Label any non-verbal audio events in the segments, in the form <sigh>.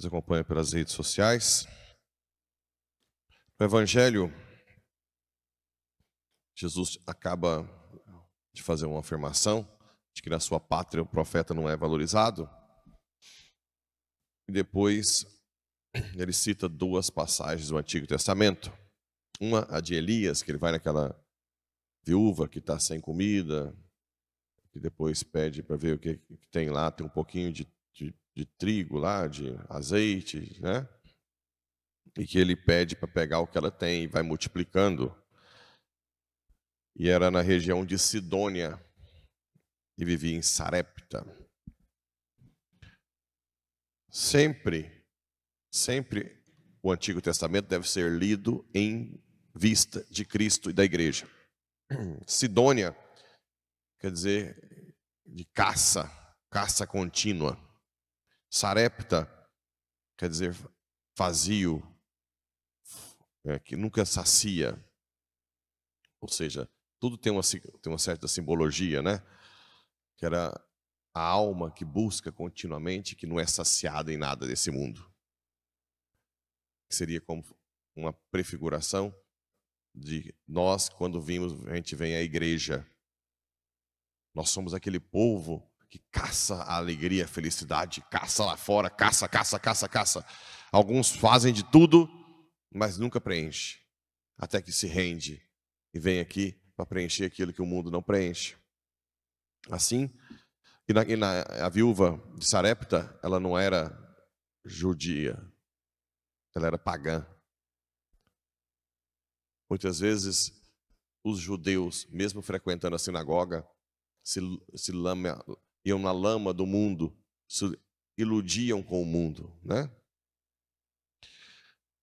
nos acompanha pelas redes sociais. No Evangelho, Jesus acaba de fazer uma afirmação de que na sua pátria o profeta não é valorizado. E depois ele cita duas passagens do Antigo Testamento. Uma, a de Elias, que ele vai naquela viúva que está sem comida, que depois pede para ver o que, que, tem lá, tem um pouquinho de, de de trigo lá, de azeite, né? E que ele pede para pegar o que ela tem e vai multiplicando. E era na região de Sidônia e vivia em Sarepta. Sempre, sempre o Antigo Testamento deve ser lido em vista de Cristo e da igreja. <clears throat> Sidônia quer dizer de caça, caça contínua. Sarepta quer dizer vazio, é, que nunca sacia. Ou seja, tudo tem uma, tem uma certa simbologia, né? Que era a alma que busca continuamente, que não é saciada em nada desse mundo. Seria como uma prefiguração de nós, quando vimos, a gente vem à igreja. Nós somos aquele povo que caça a alegria, a felicidade, caça lá fora, caça, caça, caça, caça. Alguns fazem de tudo, mas nunca preenche, até que se rende e vem aqui para preencher aquilo que o mundo não preenche. Assim, e na, e na, a viúva de Sarepta, ela não era judia, ela era pagã. Muitas vezes os judeus, mesmo frequentando a sinagoga, se, se lama iam na lama do mundo, se iludiam com o mundo, né?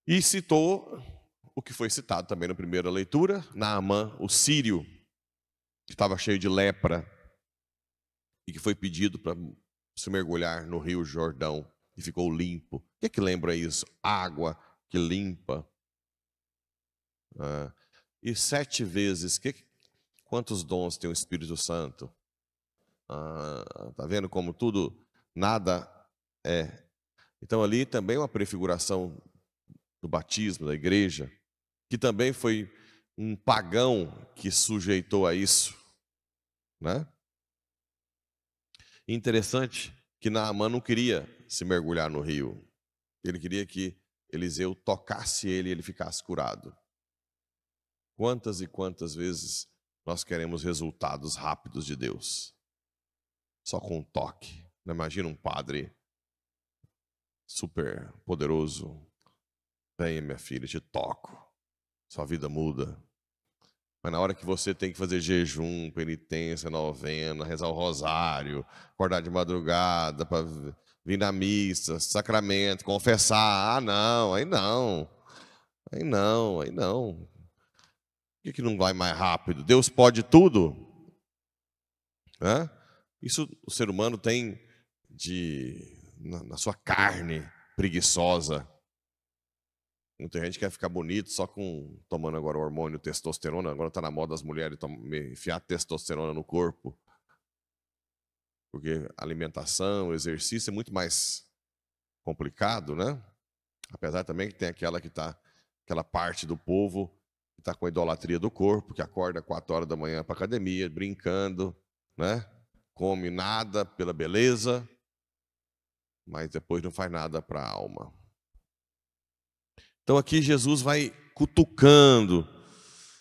E citou o que foi citado também na primeira leitura, Naamã, o sírio, que estava cheio de lepra e que foi pedido para se mergulhar no rio Jordão e ficou limpo. O que é que lembra isso? Água que limpa. Ah, e sete vezes, que, quantos dons tem o Espírito Santo? Ah, tá vendo como tudo, nada é. Então ali também uma prefiguração do batismo da igreja, que também foi um pagão que sujeitou a isso, né? Interessante que Naamã não queria se mergulhar no rio. Ele queria que Eliseu tocasse ele e ele ficasse curado. Quantas e quantas vezes nós queremos resultados rápidos de Deus? só com um toque. Não imagina um padre super poderoso. Vem, minha filha, te toco. Sua vida muda. Mas na hora que você tem que fazer jejum, penitência, novena, rezar o rosário, acordar de madrugada para vir na missa, sacramento, confessar. Ah, não, aí não. Aí não, aí não. Por que, que não vai mais rápido? Deus pode tudo? Hã? Isso o ser humano tem de na, na sua carne preguiçosa. Muita gente quer ficar bonito só com tomando agora o hormônio testosterona. Agora está na moda as mulheres enfiar testosterona no corpo. Porque alimentação, exercício é muito mais complicado, né? Apesar também que tem aquela que tá, aquela parte do povo que está com a idolatria do corpo, que acorda 4 horas da manhã para academia, brincando, né? come nada pela beleza, mas depois não faz nada para a alma. Então aqui Jesus vai cutucando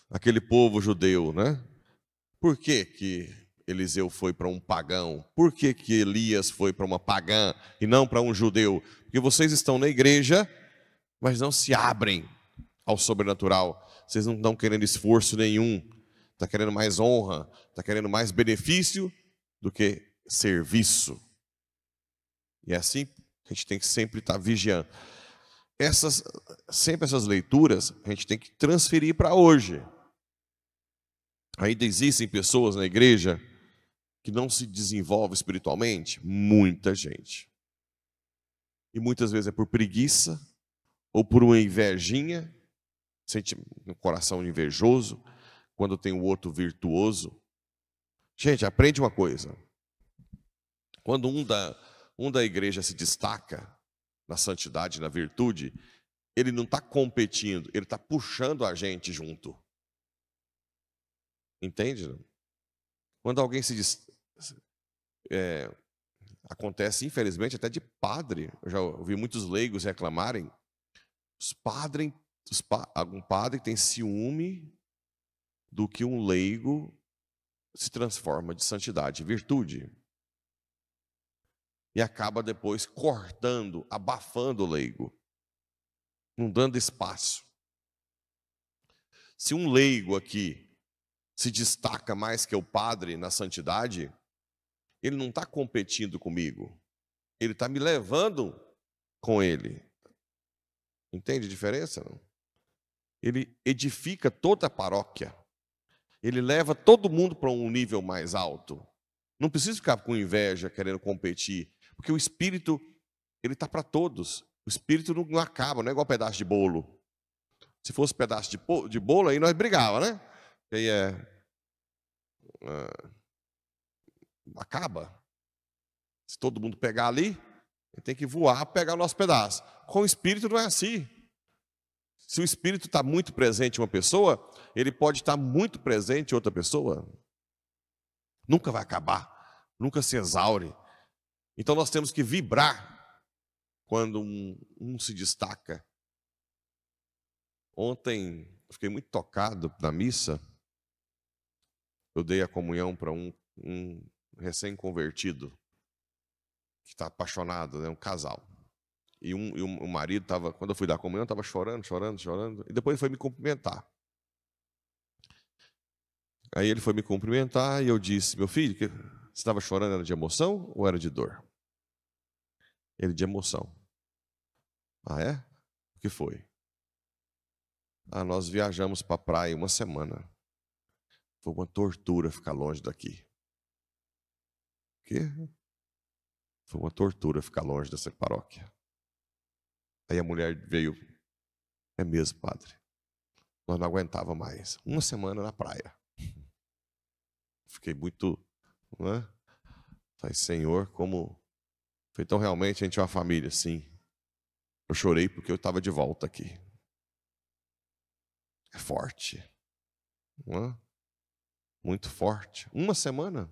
aquele povo judeu, né? Por que, que Eliseu foi para um pagão? Por que, que Elias foi para uma pagã e não para um judeu? Porque vocês estão na igreja, mas não se abrem ao sobrenatural. Vocês não estão querendo esforço nenhum. Está querendo mais honra, está querendo mais benefício do que serviço. E é assim a gente tem que sempre estar tá vigiando. Essas, sempre essas leituras a gente tem que transferir para hoje. Ainda existem pessoas na igreja que não se desenvolvem espiritualmente? Muita gente. E muitas vezes é por preguiça ou por uma invejinha, sente um coração invejoso, quando tem o outro virtuoso, Gente, aprende uma coisa. Quando um da, um da igreja se destaca na santidade, na virtude, ele não está competindo, ele está puxando a gente junto. Entende? Quando alguém se É, acontece, infelizmente, até de padre. Eu já ouvi muitos leigos reclamarem. Os padres. Os pa, algum padre tem ciúme do que um leigo se transforma de santidade virtude. E acaba depois cortando, abafando o leigo, não dando espaço. Se um leigo aqui se destaca mais que o padre na santidade, ele não está competindo comigo, ele está me levando com ele. Entende a diferença? Não? Ele edifica toda a paróquia ele leva todo mundo para um nível mais alto. Não precisa ficar com inveja querendo competir, porque o espírito ele tá para todos. O espírito não acaba, não é igual pedaço de bolo. Se fosse pedaço de, de bolo, aí nós brigava, né? Aí é, é acaba. Se todo mundo pegar ali, tem que voar, pegar o nosso pedaço. Com o espírito não é assim. Se o espírito está muito presente em uma pessoa, ele pode estar tá muito presente em outra pessoa. Nunca vai acabar, nunca se exaure. Então nós temos que vibrar quando um, um se destaca. Ontem fiquei muito tocado na missa. Eu dei a comunhão para um, um recém-convertido que está apaixonado, né? um casal. E, um, e o marido estava, quando eu fui dar comunhão, estava chorando, chorando, chorando. E depois foi me cumprimentar. Aí ele foi me cumprimentar e eu disse: Meu filho, que você estava chorando era de emoção ou era de dor? Ele de emoção. Ah, é? O que foi? Ah, nós viajamos para a praia uma semana. Foi uma tortura ficar longe daqui. O quê? Foi uma tortura ficar longe dessa paróquia. Aí a mulher veio, é mesmo, padre. Nós não aguentava mais. Uma semana na praia. Fiquei muito, né Falei, Senhor, como. Falei, então realmente a gente é uma família, sim. Eu chorei porque eu estava de volta aqui. É forte. Muito forte. Uma semana?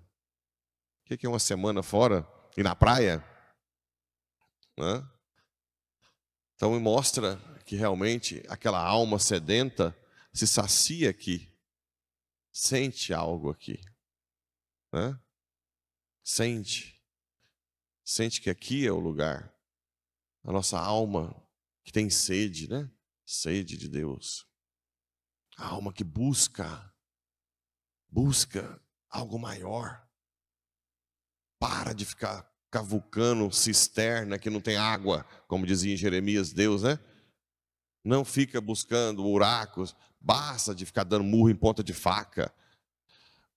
O que é uma semana fora e na praia? Não então me mostra que realmente aquela alma sedenta se sacia aqui, sente algo aqui, né? Sente, sente que aqui é o lugar. A nossa alma que tem sede, né? Sede de Deus. A alma que busca, busca algo maior. Para de ficar cavucando cisterna que não tem água, como dizia em Jeremias Deus, né? Não fica buscando buracos, basta de ficar dando murro em ponta de faca.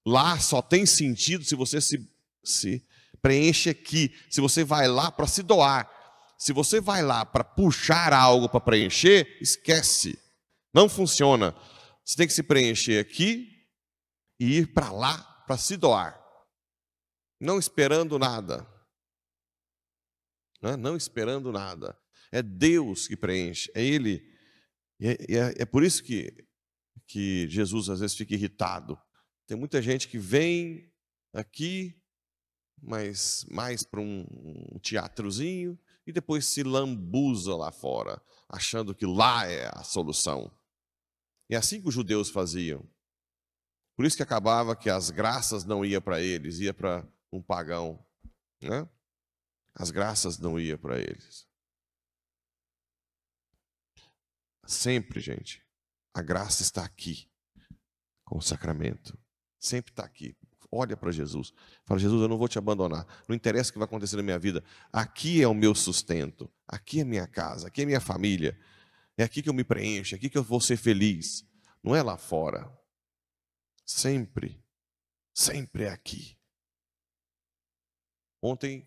Lá só tem sentido se você se, se preenche aqui, se você vai lá para se doar. Se você vai lá para puxar algo para preencher, esquece. Não funciona. Você tem que se preencher aqui e ir para lá para se doar. Não esperando nada né? não esperando nada. É Deus que preenche, é Ele. E é, é, é por isso que, que Jesus às vezes fica irritado. Tem muita gente que vem aqui, mas mais para um, um teatrozinho, e depois se lambuza lá fora, achando que lá é a solução. É assim que os judeus faziam. Por isso que acabava que as graças não ia para eles, ia para um pagão, né? As graças não iam para eles. Sempre, gente, a graça está aqui com o sacramento. Sempre está aqui. Olha para Jesus. Fala, Jesus, eu não vou te abandonar. Não interessa o que vai acontecer na minha vida. Aqui é o meu sustento. Aqui é minha casa. Aqui é minha família. É aqui que eu me preencho. É aqui que eu vou ser feliz. Não é lá fora. Sempre. Sempre é aqui. Ontem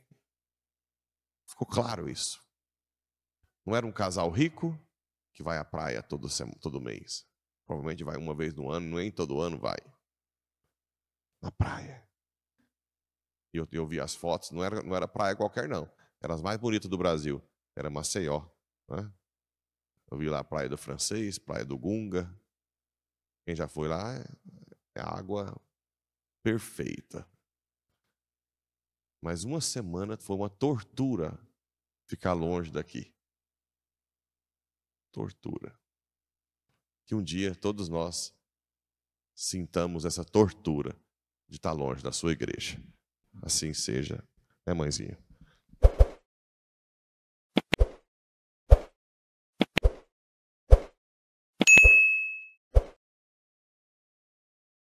Ficou claro isso. Não era um casal rico que vai à praia todo, todo mês. Provavelmente vai uma vez no ano, nem todo ano vai. Na praia. E eu, eu vi as fotos, não era, não era praia qualquer, não. Era as mais bonitas do Brasil. Era Maceió. Né? Eu vi lá a Praia do Francês, Praia do Gunga. Quem já foi lá, é, é água perfeita. Mas uma semana foi uma tortura ficar longe daqui. Tortura. Que um dia todos nós sintamos essa tortura de estar longe da sua igreja. Assim seja, né, mãezinha?